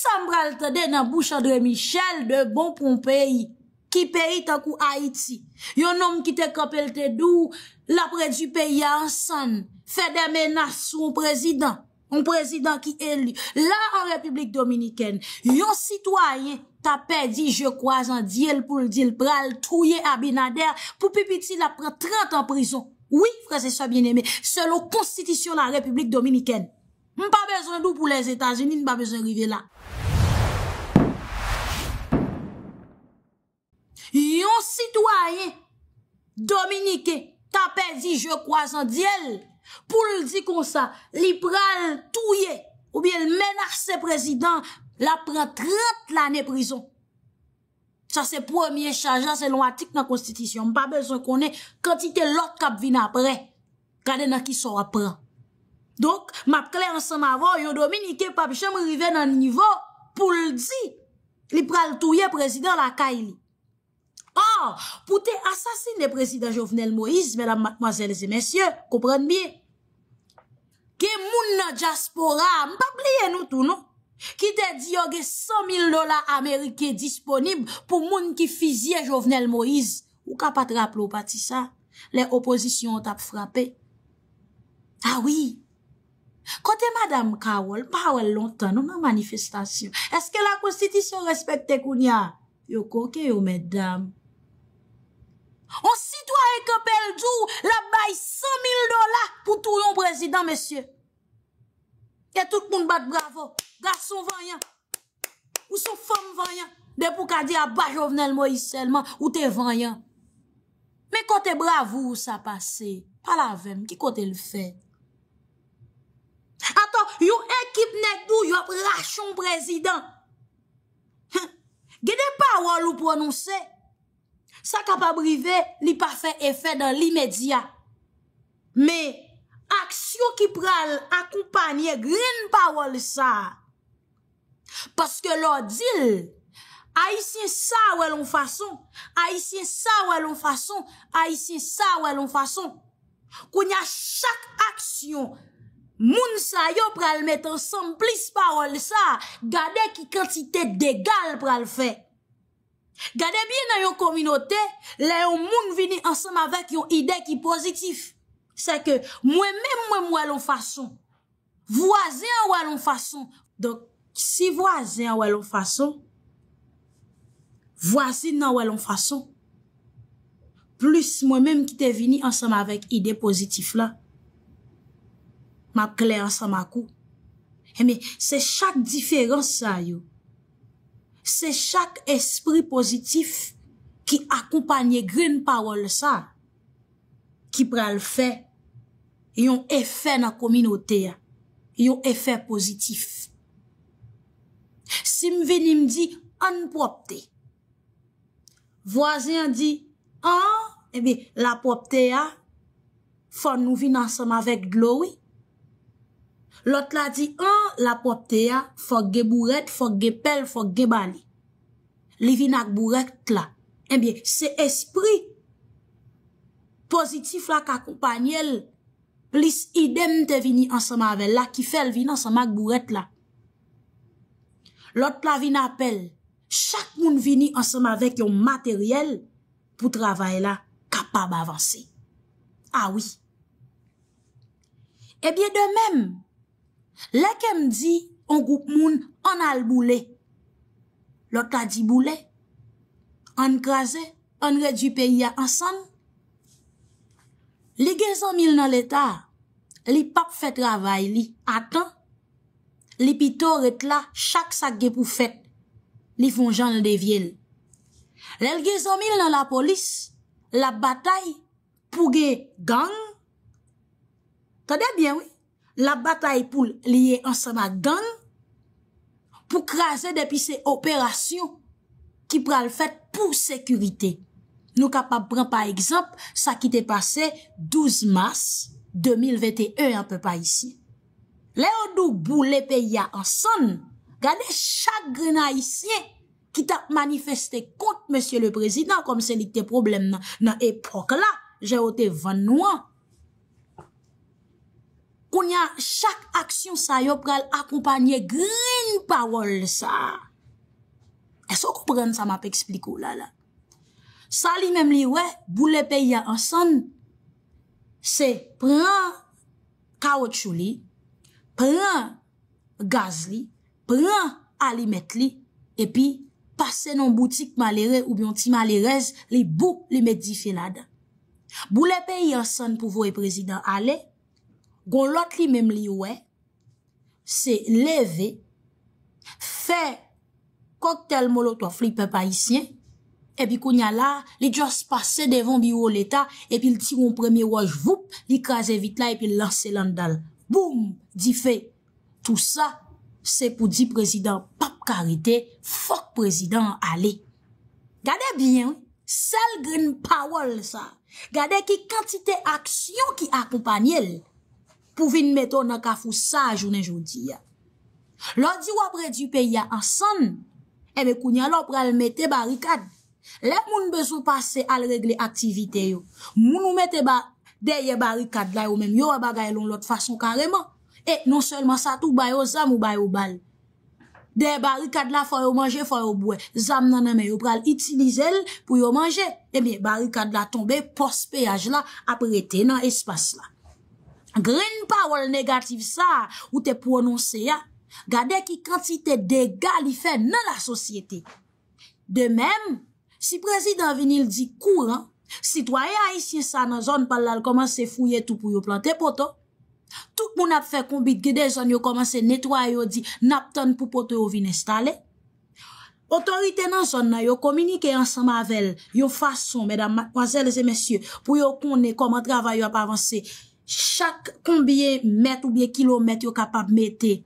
Sambral tade nan bou chadre Michel de bon pou mpeyi. Ki peyi takou Haiti. Yon nom ki te kapelte dou, la pre du peyi an san. Fe de menas ou m prezidant. M prezidant ki elu. La an Republik Dominikèn. Yon sitwayen ta pedi je kwa zan diye l pou l diye l pral. Trouye abinader pou pipiti la pre 30 an prizon. Oui, frase sa bien eme. Se lo konstitisyon an Republik Dominikèn. M pa bezon dou pou les Etats-Unis, m pa bezon rive la. Yon sitwayen, Dominike, tapè di je kwa zan di el, pou l di kon sa, li pral touye, ou bi el menar se prezident, la pran tret lan e prizon. Sa se pwè miye chajan se loun atik nan konstitisyon, mpa bezon konen kantite lot kap vin apre, kade nan ki so apren. Donk, map kèlè an san mavo, yon Dominike, papi chèm rive nan nivou, pou l di, li pral touye prezident la ka ili. pou te asasine prezident Jovenel Moïse, mèlam matmazèles et mèsyè, kouprenn biye. Ke moun nan Jaspora, mpa bliye nou tou nou, ki te diyo ge 100 000 dola Amerike disponib pou moun ki fizye Jovenel Moïse. Ou ka patraple ou pati sa? Le opozisyon tap frape. A ah wii, kote madame Kowol, pa wèl lontan nou nan manifestasyon, eske la konstitisyon respekte kounia? Yo koke yo, mèdame. On si to a ekopel djou, la bay 100.000 dola pou tou yon prezident, mesye. E tout moun bat bravo, gason vanyan, ou sou fom vanyan. Depou ka di a bajovnel mo yi selman, ou te vanyan. Me kote bravo ou sa pase, pala vem, ki kote l fe? Aton, yon ekip net djou, yon prachon prezident. Ge de pa walo prononse? Sa ka pa brive ni pa fe efè dan li medya. Me, aksyon ki pral akoupanye grin pa wòl sa. Paske lò dil, a yisye sa wòl an fason, a yisye sa wòl an fason, a yisye sa wòl an fason. Koun ya chak aksyon, moun sa yo pral metan san plis pa wòl sa, gade ki kantite degal pral fek. Gade bie nan yon kominote, la yon moun vini ansam avèk yon ide ki pozitif. Se ke mwen mè mwen mwen wè loun fason. Vwazen wè loun fason. Dok si wwazen wè loun fason, wwazen nan wè loun fason. Plus mwen mè mwen ki te vini ansam avèk ide pozitif la. Ma kle ansam akou. Eme, se chak diferans sa yon. Se chak espri pozitif ki akompanye grin pawol sa, ki pral fe, yon efè na kominote ya, yon efè pozitif. Si mweni mdi, anpopte, wazen di, an, ebi, la popte ya, fon nou vi nan seman vek glowy, Lot la di, an la popte ya, fok ge bouret, fok ge pel, fok ge bani. Li vin ak bouret la. Ebyen, eh se espri pozitif la ka kompanyel, plis idem te vini ansama ve la, ki fel vin ansama ak bouret la. Lot la vin apel, chak moun vini ansama ve kyon materyel, pou travay la kapab avanse. Awi. Ah Ebyen, eh de mem, Lè kem di an goup moun an al boulè, lò ta di boulè, an krasè, an redjupe ya ansan. Li gen son mil nan l'Etat, li pap fè travay, li atan, li pito rèt la chak sak ge pou fèt, li fon jan le devyen. Lè l gen son mil nan la polis, la batay pou ge gang, ta debyen wè. la batay pou liye ansan a gang pou krasè depi se operasyon ki pral fèt pou sekurite. Nou kapap pran pa ekzamp sa ki te pase 12 mars 2021, an pe pa isi. Le ou dou bou le pe ya ansan, gade chagre na isye ki tap manifeste kont monsye le prezident kom se li te problem nan epok la, je ote van nouan. kon ya chak aksyon sa yo pral akompanye grin pawol sa. E so koupren sa ma pe ekspliko la la. Sa li menm li we, bou le pe ya ansan, se pren kawotsho li, pren gaz li, pren alimet li, e pi pase nan boutik malere ou bion ti malerez li bou li met di filada. Bou le pe ya ansan pou vwe prezident ale, Gon lot li mem li we, se leve, fe koktel molotwa flipe pa isyen, epi kou nyal la, li jase pase devan biro l'Etat, epi l tiron premye waj voup, li kaze vit la epi lanselan dal. Boum, di fe. Tout sa, se pou di prezident pap karite, fok prezident ale. Gade bien, sel grin pawol sa. Gade ki kantite aksyon ki akopanyel. pou vin meto nan kafou sa a jounen joun di ya. Lodi wapre di peya an san, eme kounyan lop pral mette barikad. Lep moun bezou pase al regle aktivite yo. Moun ou mette ba deye barikad la yo men, yo wabagay lon lot fason kareman. E non selman sa tou bayo zam ou bayo bal. Deye barikad la fay yo manje fay yo boue. Zam nanan men yo pral itilize l pou yo manje. Eme barikad la tombe pos peyaj la aprete nan espas la. Green power negatif sa ou te prononse ya, gade ki kantite dega li fe nan la sosyete. De mem, si prezident vinil di kouran, si toya a isye sa nan zon palal komanse fouye tou pou yo plante poto, tout moun ap fe kombit gede zon yo komanse netwayo di nap ton pou poto yo vinestale, otorite nan zon nan yo kominike ansama vel, yo fason, medan madkwazel zemesye, pou yo kone koman travay yo ap avanse, chak konbye met ou bye kilomet yo kapap mette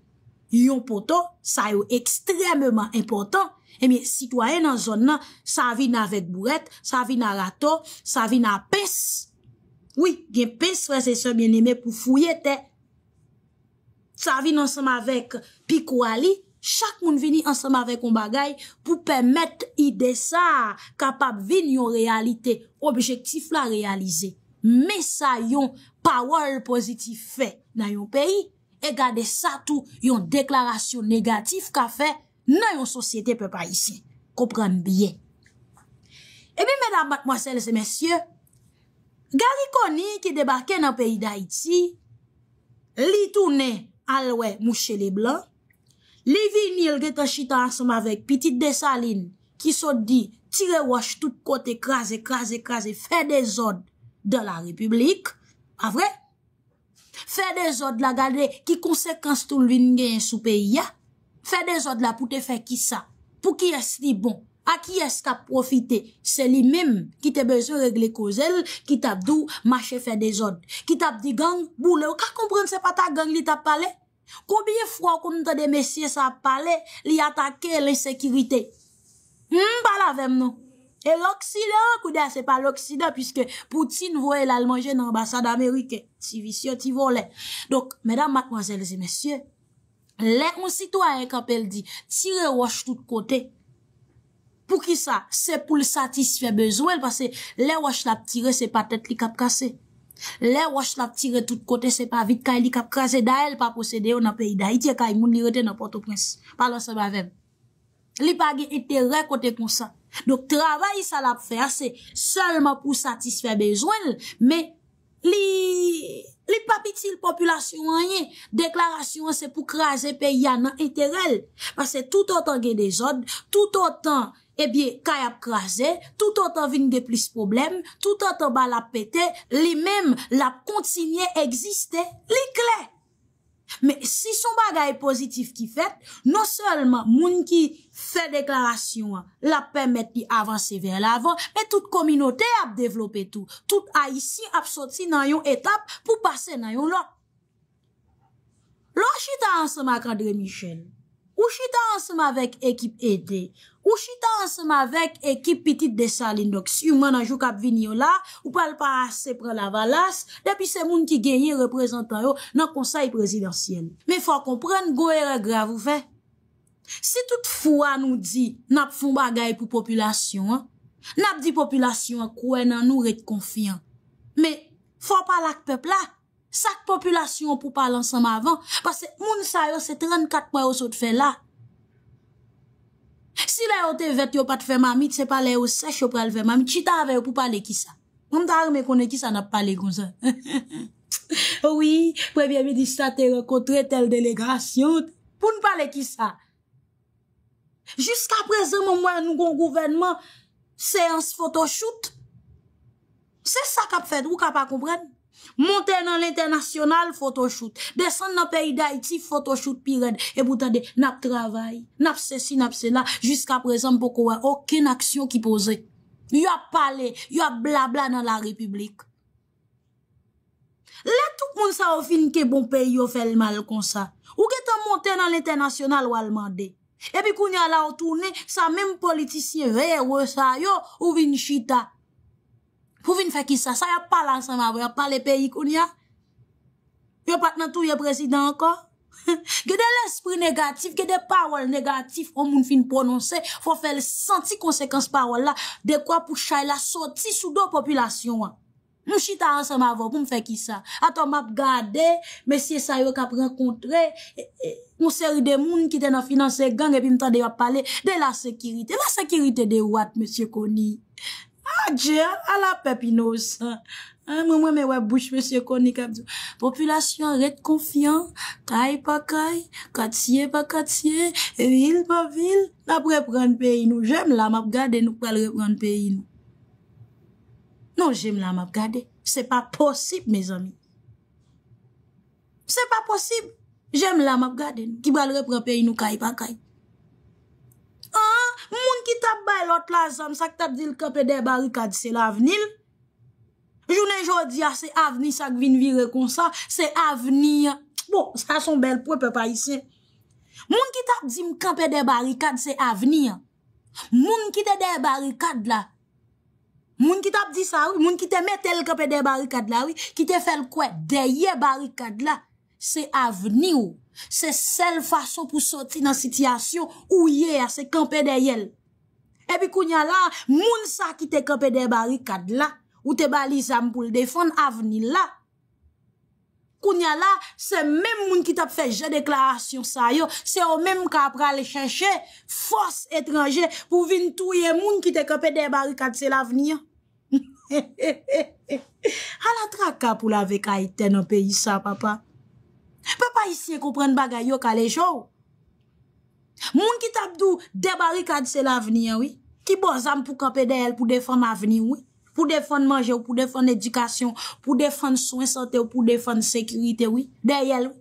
yon poto, sa yo ekstrememan important. Emi, eh sitwoyen nan zon nan, sa vin avet buret, sa vin arato, sa vin apes. Ouye, genpes wese se mwen eme pou fouyete. Sa vin ansam avet pikou ali, chak moun vini ansam avet kon bagay pou pemet ide sa kapap vin yon realite, objektif la realize. mè sa yon power pozitif fè nan yon peyi, e gade sa tou yon deklarasyon negatif ka fè nan yon sosyete pepa isi. Kopran bie. E mi mèdame batmwasele se mèsyè, gari koni ki debake nan peyi da iti, li tou ne alwe mouche le blan, li vinil geta chita ansam avek pitit de salin, ki so di tire wash tout kote krasi krasi krasi fè de zod, De la republik? A vre? Fe de zod la gade ki konsekans tou lvin gen sou peyi ya? Fe de zod la pou te fe ki sa? Pou ki es li bon? A ki es ka profite? Se li mim ki te bezo regle ko zel, ki tap dou, mache fe de zod. Ki tap di gang, boule. Ou ka komprende se pa ta gang li tap pale? Koubiye fwa koum te de mesye sa pale, li atake lisekirite? Mba hmm, la vem nou. E l'Oksida, kou den, se pa l'Oksida, pwiske Poutine voye l'Allemange nan ambassade Amerike. Ti visio, ti volè. Dok, medan, mademoiselles et messieurs, lè, on sitou a yon kapel di, tire wach tout kote. Pou ki sa? Se pou l'satisfe bezwen, parce lè wach la tire, se pa tet li kap kase. Lè wach la tire tout kote, se pa vit ka li kap kase, da el pa posede ou nan peyi da iti, e ka yon moun li rete nan Port-au-Prince. Palon se bavem. Li pagi ete re kote kon sa. Dok travay sa lap fèr, se solman pou satisfè bezwen, mè li papitil populasyon anye, deklarasyon se pou krasè pe yana eterel. Pase tout an tan gen de jod, tout an tan ebyen kay ap krasè, tout an tan vin de plis problem, tout an tan bal ap pète, li mèm lap kontinye egziste li klek. Mè si son bagay pozitif ki fèt, non selman moun ki fè deklarasyon la pèmèt li avanse vèl avan, mè tout kominote ap devlopè tou. Tout a yisi ap soti nan yon etap pou pase nan yon lò. Lò jita ansa mè ak Andre Michel. Ou chita ansema vek ekip ede, ou chita ansema vek ekip pitit de sa lin doks, yu man anjou kap vini yo la, ou pal pa ase pran la valas, depi se moun ki genye reprezentan yo nan konsay prezidentiyen. Me fwa kompren, goye re grav ou fe. Si tout fwa nou di, nap foun bagay pou populasyon, nap di populasyon kouen nan nou re konfyan. Me fwa palak pepla. Sak populasyon pou pal ansanm avan, pase moun sa yo se 34 mwa yo sot fe la. Si le yo te vet yo pat fe mami, te se pale yo sech yo prel ve mami, chita ave yo pou pale ki sa. Moun dar me kone ki sa nap pale kon zan. Oui, prebyen me di sa te rekotre tel delegrasyon, pou nou pale ki sa. Jiska prezè moun mwen nou kon gouvenman, se ans fotoshout. Se sa kap fed, ou kap akomprene? Montè nan l'internasyonal, fotoshout. Desan nan peyi da iti, fotoshout pi red. E boutade, nap travay, nap se si, nap se la, jiska prezan pokouwa, oken aksyon ki pose. Yo ap pale, yo ap blabla nan la republik. Letou kon sa ou fin ke bon peyi yo fel mal kon sa. Ou ke tan montè nan l'internasyonal wal mande. E pi koun ya la ou toune, sa menm politisyen veye wosa yo, ou vin chita. Pou vi n fe ki sa, sa ya pala ansema vo, ya pale peyi kon ya. Yo pat nan tou yo prezident anka. Ge de l'esprit negatif, ge de parol negatif, o moun fin prononse, fò fè l'santi konsekans parol la, dekwa pou chay la soti sou do popilasyon an. Mou chita ansema vo pou m fe ki sa. Ato m ap gade, mesye sa yo kap renkontre, e, e, moun seri de moun ki ten a finanse gang, epi m tande yo pale de la sekirite. La sekirite de wat, mesye koni? Adje, ala pepinos, mwen mwen mwen wap bouche monsie koni kabdou. Populasyon ret konfyan, kay pa kay, katiye pa katiye, vil pa vil, la prepran peyi nou. Jem la map gade nou pral repran peyi nou. Non jem la map gade, se pa posib me zami. Se pa posib, jem la map gade nou, ki pral repran peyi nou kay pa kay. Moun ki tap bay lot la zan sa ki tap di l kape de barikad se la venil. Jounen jodi a se aveni sa ki vin viri kon sa, se aveni. Bon, sa son bel pwepe pa isi. Moun ki tap di m kape de barikad se aveni. Moun ki te de barikad la. Moun ki tap di sa, moun ki te metel kape de barikad la, ki te fel kwe deye barikad la. Se aveni ou. Se sel fason pou soti nan sityasyon ouye a se kampe de yel. Ebi kounya la, moun sa ki te kampe de barikad la, ou te balizam pou l defon aveni la. Kounya la, se men moun ki tap feje deklarasyon sa yo, se o men ka prale chache fos etranje pou vin touye moun ki te kampe de barikad se la veni ya. A la traka pou la veka iten an peyi sa papa? Pe pa isye kou pren bagay yo kalej yo? Moun ki tabdou debarikad se la aveniyen, oui? Ki bon zan pou kapè deyel pou defon aveniyen, oui? Pou defon manje ou pou defon edikasyon, pou defon soin sote ou pou defon sekirite, oui? Deyel, oui?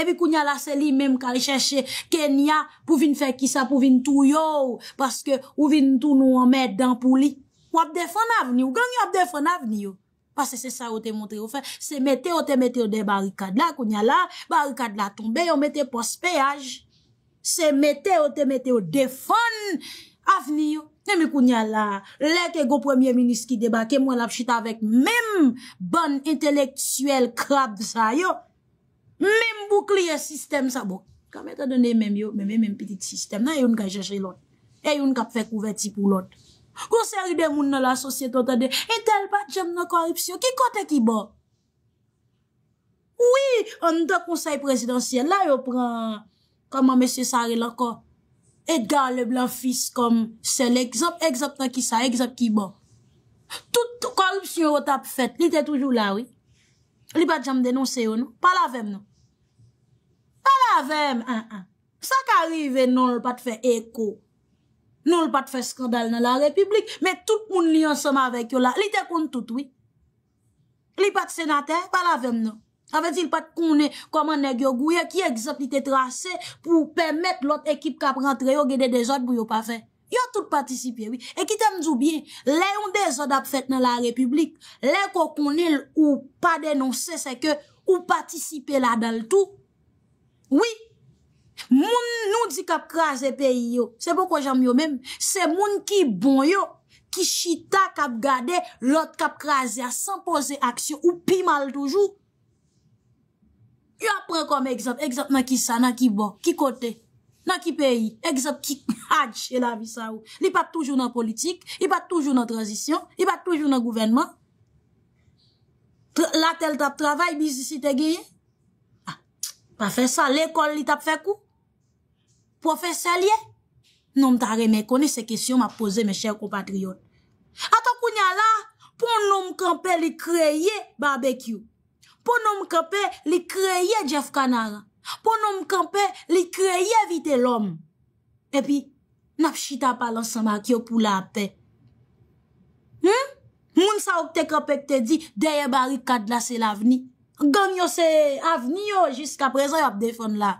Ebi kou nyalase li menm kare chèche Kenya pou vin fè ki sa pou vin tou yo ou paske ou vin tou nou an mèd dan pou li. Ou ap defon aveniyen, ou gang yo ap defon aveniyen, oui? Pasè se sa ou te montre ou fè, se metè ou te metè ou de barikad la, kounya la, barikad la tombe, yo metè pospeyaj, se metè ou te metè ou defon, avni yo, ne mi kounya la, lè ke go premier minis ki debake, mwen lap chita avèk, mèm bon intelektuel krab sa yo, mèm boukliye sistem sa, bo, kame te denè mèm yo, mèm mèm mèm piti sistem, nan yon ka jèjè lòd, yon ka fèk ouverti pou lòd. Gonseri de moun nan la sosye ton tade E tel pat jem nan korupsyon ki kote ki bo Oui, an do konsey presidansyen La yo pran Kama mesey sari la ko E dal le blan fis kom Se l'exemple, exemple ki sa, exemple ki bo Tout korupsyon yo tap fet Ni te toujou la we Li pat jem denonseyo no Palavem no Palavem, an an Sa ka rive non l pat fe eko Nou l pat fè skandal nan la republik, mè tout moun li ansèm avèk yo la. Li te koun tout, oui. Li pat sènatè, pal avèm nan. Avè ti l pat kounè koman nè gyo gwe, ki egzop li te trase pou pèmèt l ot ekip ka prantre yo gède de zot bou yo pa fè. Yo tout patisipè, oui. E ki te mzou bien, lè yon de zot ap fèt nan la republik, lè ko kounè l ou pa denonsè, se ke ou patisipè la dal tout. Oui! Moun nou di kap kraze peyi yo, se bon kwa jam yo menm, se moun ki bon yo, ki chita kap gade, lot kap kraze a, san pose aksyon, ou pi mal toujou. Yo apren kom ekzap, ekzap nan ki sa, nan ki bon, ki kote, nan ki peyi, ekzap ki, adj, el avisa ou. Li pat toujou nan politik, li pat toujou nan tranzisyon, li pat toujou nan gouvenman. La tel tap travay, bizisi te geye? Ah, pa fe sa, le kol li tap fe kou? Profesor liye, noum ta reme koni se kesyon ma pose me chèr kompatriyon. Ata kounya la, pou noum kanpe li kreye barbekyou, pou noum kanpe li kreye jef kanara, pou noum kanpe li kreye vite lom. E pi, nap chita palan sa makyo pou la apè. Hmm? Moun sa ouk te kapèk te di, deye bari kad la se la vni. Ganyo se avni yo, jiska prezon yo ap defon la.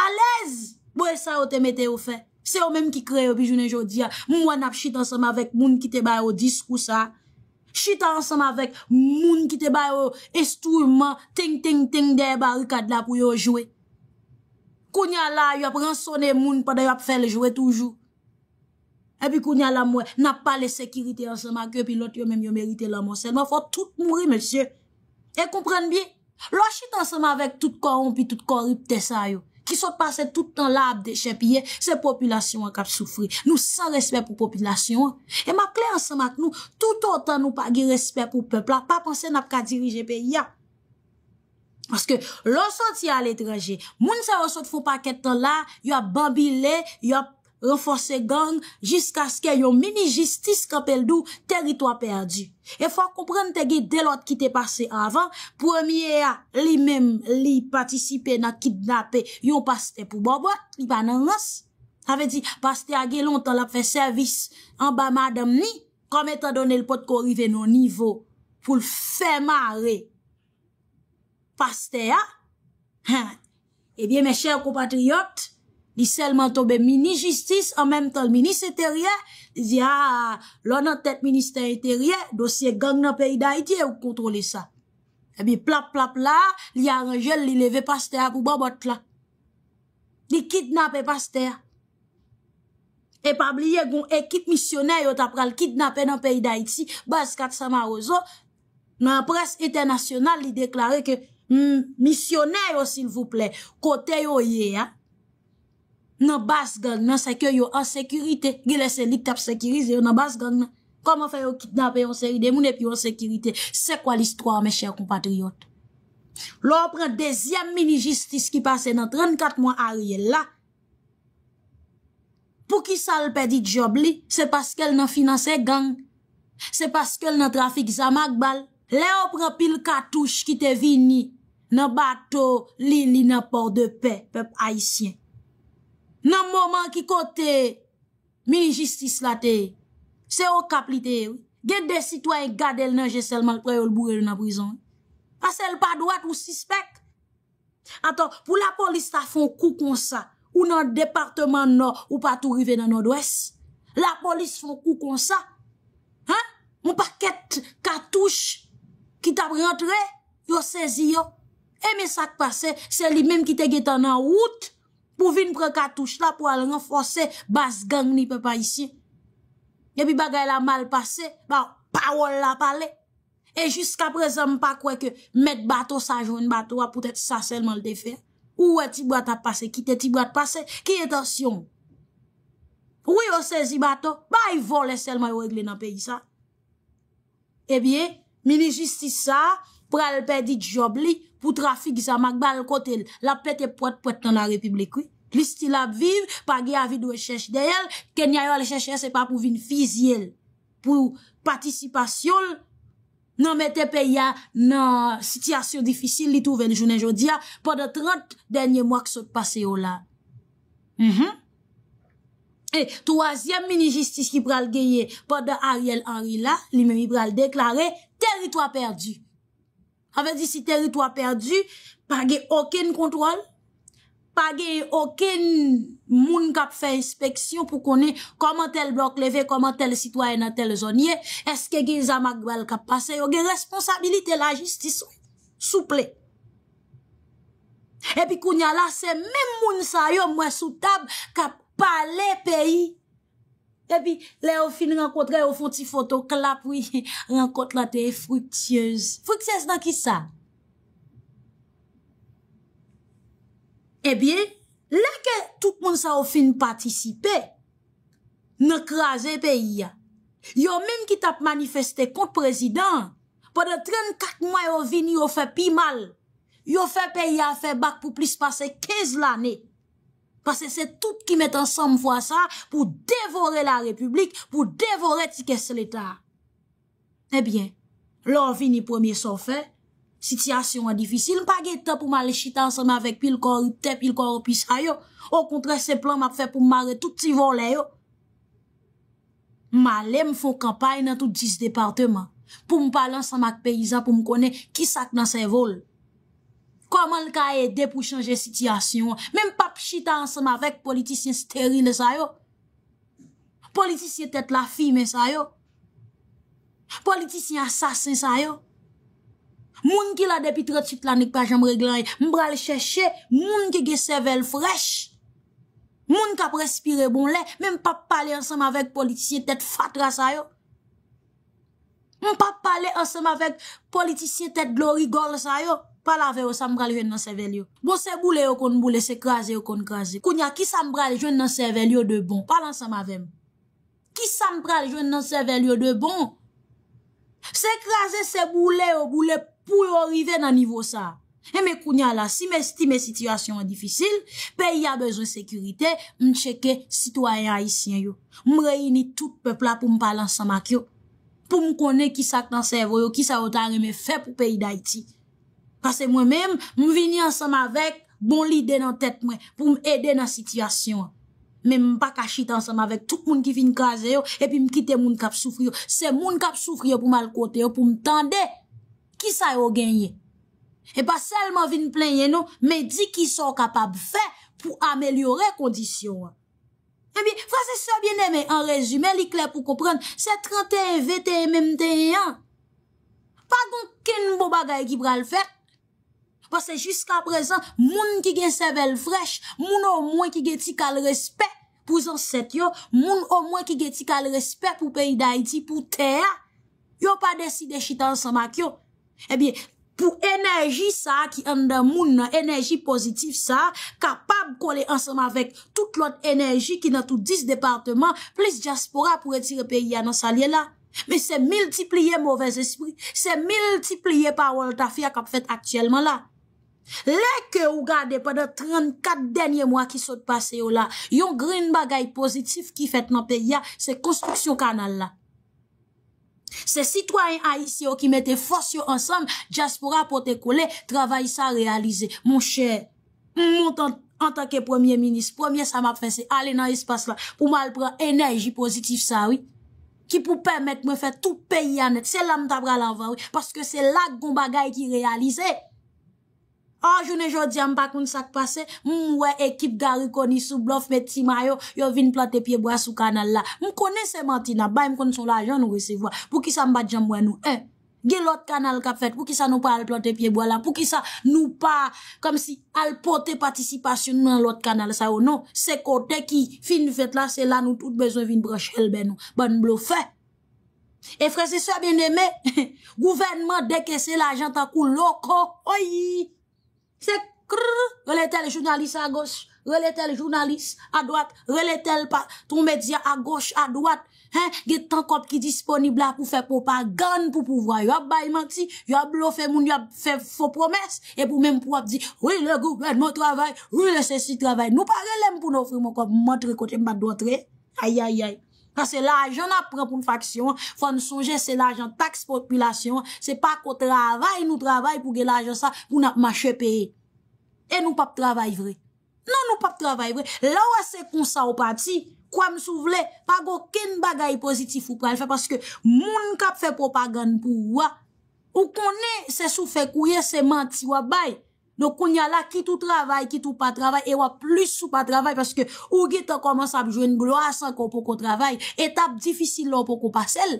A lez, boye sa yo te mete yo fe. Se yo menm ki kre yo pi jounen joudi ya. Mwen ap chita ansema vek moun ki te baye yo diskousa. Chita ansema vek moun ki te baye yo estouman, ting ting ting de barikad la pou yo jowe. Kounya la, yo ap ransone moun padan yo ap fe le jowe toujou. E pi kounya la mwen, nap pale sekirite ansema ki yo pi lot yo menm yo merite la monsen. Mwen fwa tout mouri, mesye. E kouprende bi? Lo chita ansema vek tout koron pi tout koripte sa yo. ki sot pase tout an lab de chepye, se populasyon an kap soufri. Nou san respet pou populasyon an. E ma kli ansan mak nou, tout an tan nou pa gi respet pou peplan, pa panse nap ka dirije pe ya. Aske, lonson ti al etraje, moun se wosot fwo pa ketan la, yo a bambile, yo a renfose gang jiska ske yon mini jistis kapel dou teritwa perdi. E fwa kompren te ge delot ki te pase avan, premye a li mem li patisipe na kidnape yon paste pou babot li banan nas. Sa ve di, paste a ge lontan lap fe servis an ba madam ni, kome ta donel pot korive nou nivou pou l fe mare. Paste a, ebyen eh me chèr ko patriyot, Li selman tobe mini-jistis, an menm tal mini-seterye, li zi, a, ah, lò nan tet ministeri terye, dosye gang nan peyi da iti e ou kontrole sa. Ebi plap plap la, li a anjel li leve paste a kou babot la. Li kidnap e paste a. E pabliye goun ekit misioner yo tapral kidnap e nan peyi da iti, bas kat sa ma ozo, nan pres ete nasyonal li deklare ke, hmm, misioner yo sil vouple, kote yo ye ya. nan bas gang nan sekyo yo an sekurite, ge lese lik tap sekirize yo nan bas gang nan. Koman fe yo kitnape yon seri de moun epi yo an sekurite? Se kwa l'histoire, mè chèr kompatriote? L'opre dèzyam mini-jistis ki pase nan 34 moun ariye la, pou ki sal pe di job li, se paske l nan finanse gang, se paske l nan trafik zamak bal, lè opre pil katouj ki te vini, nan bato li li nan port de pe, pep aisyen. Nan mouman ki kote, mi yi jistis la te, se ou kapli te. Gede de sitwa yi gade l nan jeselman kwa yo l bourre l nan prizon. Ase l pa dwat ou sispek. Aton, pou la polis ta fon kou kon sa, ou nan departement nou, ou patou rive nan nodwes. La polis fon kou kon sa. Mon paket katouche ki tab rentre, yo sezi yo. Eme sak pase, se li menm ki te geta nan wout. pou vin pre katouche la pou al renfose bas gang ni pe pa isye. E bi bagay la mal pase, ba wawol la pale. E jiska prezèm pa kwe ke met bato sa joun bato, wa pwetè sa selman l defen. Ou wè e ti bwata pase, ki te ti bwata pase, ki etasyon. Ou wè yo sezi bato, ba yi volè selman wè gle nan peyi sa. E biye, mini justisa, pra l pe di job li, pou trafik gisa magba al kotel, la pet e pot pot ton a republiku. Li stil ap viv, pa ge avid we chesh deyel, ke nyay yo al cheshe se pa pou vin fizyel, pou patisipasyol, nan mette pe ya nan sityasyon difisil li tou ven jounen joun dia, pa de 30 denye mwak sot pase yo la. Mm-hmm. Troasyem mini jistis ki pral geye, pa de Ariel Anri la, li meni pral deklare, teritoa perdu. Sa ve di si terito a perdu, pa ge okin kontrol, pa ge okin moun kap fe inspeksyon pou konen koman tel blok leve, koman tel sitwayen a tel zonye, eske ge zamagwel kap pase, yo ge responsabilite la jistis souple. E pi kounya la se men moun sayo mwen sou tab kap pale peyi. Ebi, le ou fin renkotre, ou fon ti foto, klap, renkotre la te fruktyez. Fruktyez nan ki sa? Ebi, eh le ke tout moun sa ou fin patisipe, ne kraze peyi. Yo mèm ki tap manifeste kon prezident, pa de 34 mwen yo vini yo fe pi mal. Yo fe peyi a fe bak pou plis pase 15 l'anè. Pase se tout ki met ansan mwen fwa sa pou devore la republik, pou devore tikes l'Etat. Ebyen, eh lor vini premier sofe, sityasyon an difisil, mpa gey tan pou male chita ansan mwen avèk pil kor ute, pil kor opisa yo. Ou kontre se plan mwen ap fè pou mare touti volè yo. Ma le mwen fwa kampay nan touti dis departement pou mwen pale ansan mwen ak peyizan pou mwen kone kisak nan se volè. Koman l ka e de pou chanje sityasyon? Men pap chita ansema vek politisyen steryne sayo? Politisyen tet la fime sayo? Politisyen asasen sayo? Moun ki la depitre tit lanik pa jom reglanye, mbra le cheshe, moun ki ge sevel frech? Moun ki ap respire bon le, men pap pale ansema vek politisyen tet fatra sayo? Men pap pale ansema vek politisyen tet glori gol sayo? Pal ave yo sanm pral jwen nan sevel yo. Bon se boule yo kon boule, se kraze yo kon kraze. Kounya, ki sanm pral jwen nan sevel yo de bon? Pal ansama ve m. Ki sanm pral jwen nan sevel yo de bon? Se kraze se boule yo boule pou yo rive nan nivou sa. E me kounya la, si me siti me sitiyasyon an difisil, pe y a bezon sekurite, m cheke sitwayen a isyen yo. M reyni tout pepla pou m pal ansama kyo. Pou m kone ki sak nan sevel yo, ki sa otan reme fe pou peyi da iti. Pase mwen men, mwen vini ansam avek bon li de nan tet mwen, pou m e de nan sityasyon. Men m pa kachit ansam avek tout moun ki fin kaze yo, epi m kite moun kap soufrio. Se moun kap soufrio pou m al kote yo, pou m tende, ki sa yo genye? E pa selman vin plenye nou, men di ki son kapab fe pou amelyore kondisyon. E bi, fase se biene men, an rezume, li kler pou koupren, se 31 vete mèm te yon. Pa goun ken m bou bagay ki pral fek, Bas se jiska prezant, moun ki gen sevel frech, moun o mwen ki gen ti kal respet pou zanset yo, moun o mwen ki gen ti kal respet pou peyi da iti, pou teya, yo pa deside chita ansama kyo. Ebyen, eh pou enerji sa ki an da moun, enerji pozitif sa, kapab kole ansama vek tout lot enerji ki nan tout dis departement, plis diaspora pou etire peyi ya nan salye la. Me se miltipliye mouvez espri, se miltipliye pa wold afya kap fet aktuellement la. Lè ke ou gade pwede 34 denye mwa ki sot pase yo la, yon grin bagay pozitif ki fet nan peya, se konstruksyon kanal la. Se sitwany a yisi yo ki mette fos yo ansam, diaspora pote kole, travay sa realize. Mon chè, moun tanke premier minis, premier sa map fese, ale nan espas la, pou mal pran enerji pozitif sa, oui. Ki pou permette mwen fet tout peyi anet, se lam tabra la van, oui, paske se lak goun bagay ki realize, oui. An ah, jounen jodi an bak moun sak pase, moun m'm, wè ekip gari koni sou blof, mè tima yo, yo vin plante pieboa sou kanal la. M m'm konen se manti nan, bay m m'm konen son la ajan nou wesevoa. Pou ki sa m badjan mwen nou, eh, gè lot kanal kap fet, pou ki sa nou pa al plante pieboa la, pou ki sa nou pa, kom si, al pote patisipasyon nou an lot kanal sa ou oh non, se kote ki fin fet la, se la nou tout bezon vin broche elbe nou, ban m blofe. E frese sou a bin eme, gouvenman deke se la ajan takou loko, oyi! Se kr, rele tel jounalis a gos, rele tel jounalis a doat, rele tel pa, ton media a gos, a doat, he, getan kop ki disponibla pou fe popa, gan pou pouvwa. Yo ap bay manti, yo ap lofe moun, yo ap fe fopromes, e pou menm pou ap di, wile gou, wile mou travay, wile se si travay, nou pa relem pou nou fri mou kop, mantre kote mba doatre, aye, aye, aye. Sa se la ajan ap pran pou nou faksyon, fwa nou souje se la ajan taks populasyon, se pa ko travay nou travay pou ge la ajan sa pou nou ap mache peye. E nou pap travay vre. Non nou pap travay vre. La wase kon sa ou pati, kwa m sou vle, pa go ken bagay pozitif ou pran. Moun kap fe propagan pou wak, ou konen se sou fe kouye se manti wak baye. Nou koun ya la, ki tou travay, ki tou pa travay, e wap plus sou pa travay, paske ou ge ta koman sa ap jwen glo asan kon pou kon travay, etap difisil lò pou kon pasel.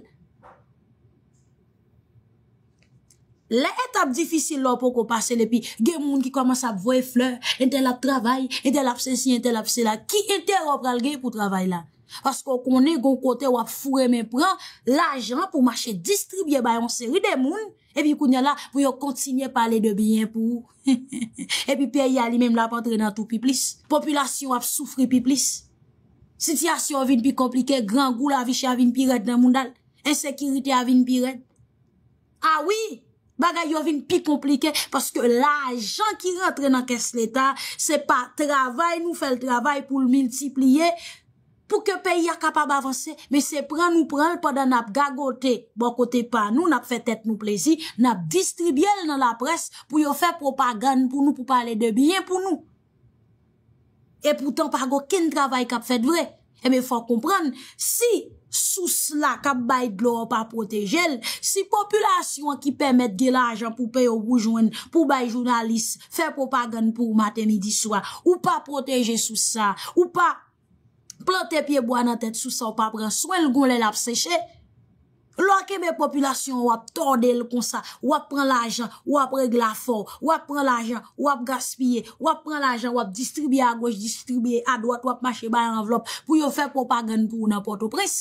Le etap difisil lò pou kon pasel, epi ge moun ki koman sa ap vwe fleur, ente la travay, ente la apse si, ente la apse la, ki ente wap pral ge pou travay la? Asko konen goun kote wap fure men pran l'ajan pou mache distribye bayon seri de moun. Epi kou nye la pou yo kontinye pale de biyen pou. Epi peye yali menm la patre nan tou pi plis. Populasyon wap soufri pi plis. Sityasyon vin pi komplike, gran goul avish avin pi red nan moun dal. Ensekiriti avin pi red. Awi, bagay yo vin pi komplike. Paske l'ajan ki rentre nan kes leta se pa travay nou fel travay pou l'multipliye. pou ke peyi a kapab avanse, me se pran ou pran l pa dan ap gagote, bon kote pa nou, nap fe tet nou plezi, nap distribye l nan la pres, pou yo fe propagan pou nou, pou pale de byen pou nou. E pou tan pa go kene travay kap fet vre, e me fwa kompran, si sous la kap bayi blou pa proteje l, si populasyon ki pemet gela ajan pou peyo boujwen, pou bayi jounalist, fe propagan pou maten midi swa, ou pa proteje sous sa, ou pa, Plante piye bwa nan tet sou sa ou pa pran, swen l goun l el ap seche, lwa kebe populasyon wap torde l konsa, wap pran l ajan, wap regla fow, wap pran l ajan, wap gaspye, wap pran l ajan, wap distribye a gouj, distribye a dwat, wap mache bay an vlop, pou yo fe popa gen kou nan poto pres.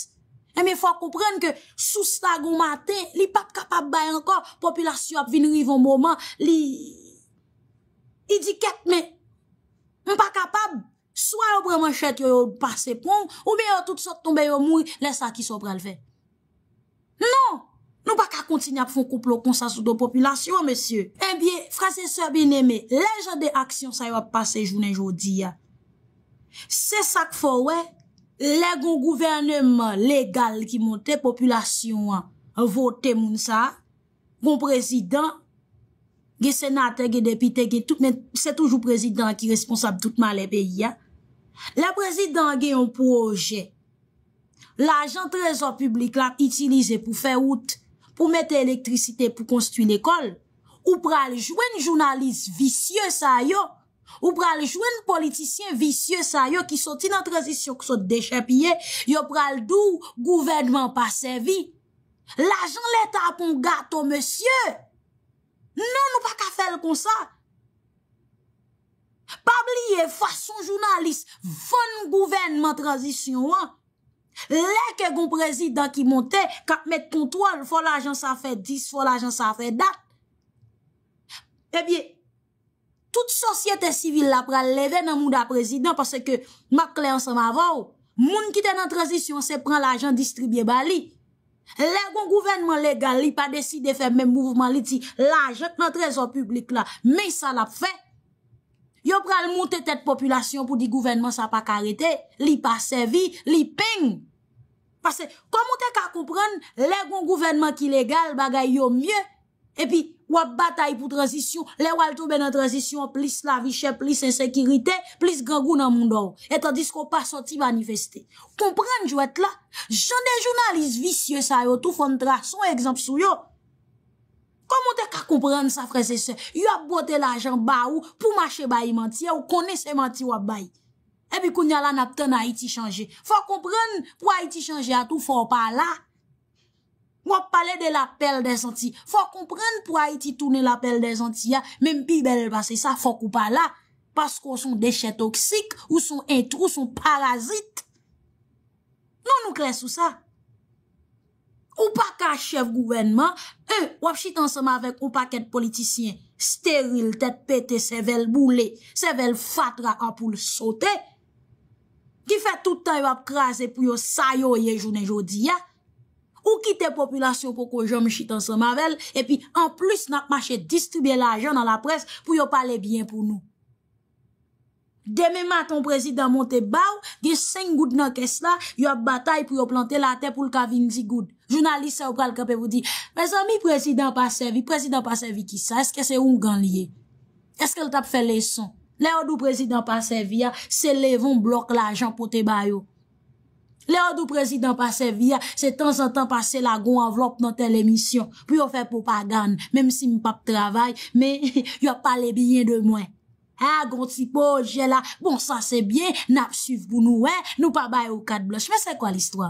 E me fwa koupren ke sou sa goun maten, li pap kapab bay an kor, populasyon wap vin rivon mouman, li idiket me, m pa kapab, Swa yo breman chet yo yo pase pon, ou bi yo tout sot tombe yo moui, lè sa ki so brelve. Non, nou baka kontin ap fon koup lò konsasou do populasyon, mèsyè. E biye, frasè sè binemè, lè jan de aksyon sa yo pase jounen jodi ya. Se sak fò wè, lè gon gouvernèman legal ki monte populasyon an, an vote moun sa, gon prezidant, ge senate, ge depite, ge tout men, se toujou prezidant ki responsab toutman lè peyi ya, La prezid dange yon proje, l'ajan trezor publik lan itilize pou feout pou mette elektrisite pou konstitu yon ekol, ou pral jwen jounaliz visye sa yo, ou pral jwen politisyen visye sa yo ki soti nan trezisyon ki soti deche pye, yo pral dou gouvenman pa sevi, l'ajan leta apon gato monsye, nan nou pa ka fel konsa, Pa bliye fason jounalist, foun gouvenman tranzisyon an, lè ke goun prezidant ki monte, kat met kontwal, fò l'ajant sa fè 10, fò l'ajant sa fè dat, e bie, tout sosyete sivil la pral lè vè nan moun da prezidant, pasè ke mak klè ansan ma vò, moun ki tè nan tranzisyon se pran l'ajant distribye ba li. Lè goun gouvenman legal li pa deside fè mè mouvman li ti, l'ajant nan trezor publik la, mè sa la fè. Yo pral monte tet populasyon pou di gouvenman sa pa karete, li pa sevi, li ping. Pase, komon te ka koupran, le goun gouvenman ki legal bagay yo mye, epi wap batay pou tranzisyon, le wal toube nan tranzisyon, plis la vi chep, plis insekirite, plis gangou nan moun do. Etan disko pa soti manifesti. Koupran jwet la, jwende jounalise visye sa yo tou fondra, son ekzamp sou yo, Koman te ka kompren sa frese se? Yo ap bote la jan ba ou pou mache bayi manti ya ou kone se manti wap bayi. Ebi koun yalan ap ten a iti chanje. Fok kompren pou a iti chanje a tou fok wap la. Wap pale de la pel de zanti. Fok kompren pou a iti touni la pel de zanti ya. Mem pi bel basi sa fok wap la. Pasko sou dechet toksik ou sou entrou, sou parazit. Non nou kles sou sa. Ou pa ka chev gouvenman, e, wap chit ansama vek ou pa ket politisyen, steryl, tet pete, sevel boule, sevel fatra, apoul sote, ki fe toutan yo ap krasi pou yo sayo ye jounen jodi ya, ou kite populasyon pou ko jom chit ansama vel, e pi an plus nak mache distribye la jounan la pres pou yo pale bien pou nou. Deme ma ton prezidant monte bau, ge seng gout nan kes la, yo batay pou yo plante la te pou l'kavin zi gout. Jounaliste sa ou pral kapè vou di, mè zami prezidant pasevi, ah, prezidant pasevi ki sa, eske se ou m gan liye? Eske l tap fè leson? Le odou prezidant pasevi ya, se levon blok la jan pou te bayo. Le odou prezidant pasevi ya, se tan san tan pase la goun avlop nan telemisyon, pou yo fè pou pa gan, mèm si m pap travay, me yo pale biyen de mwen. Ha, ah, gontipo, jela, bon sa se byen, nap suf pou nou, he, nou pa baye ou kat bloch. Mwen se kwa l'istwa?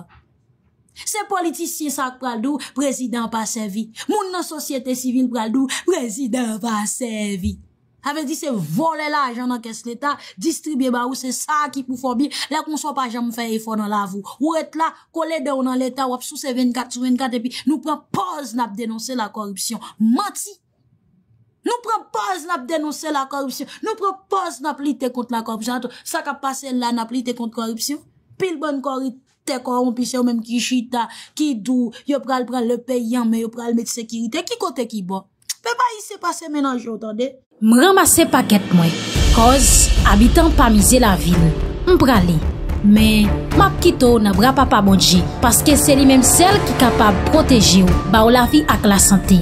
Se politisye sak pral dou, prezident pa sevi. Moun nan sosyete sivil pral dou, prezident pa sevi. Ave di se vole la ajan nan kes leta, distribye ba ou se sa ki pou fobi, la kon so pa jam feye fon nan la vou. Ou et la, kole de ou nan leta, wap sou se ven kat, sou ven kat, epi nou prepoz nap denonse la korupsyon. Mati! Nou propoz nap denonsè la korupsyon, nou propoz nap lite kont la korupsyon. Sa kap pase la nap lite kont korupsyon, pil bon korupsyon menm ki jita, ki dou, yo pral pral le peyan, men yo pral met sekirite, ki kote ki bon. Pe ba yi se pase menanjou, otande? M ramase paket mwen, koz abitan pa mize la vil, m prali. Men, map kito nan bra pa pa modji, paske se li menm sel ki kapab proteji ou, ba ou la vi ak la sante.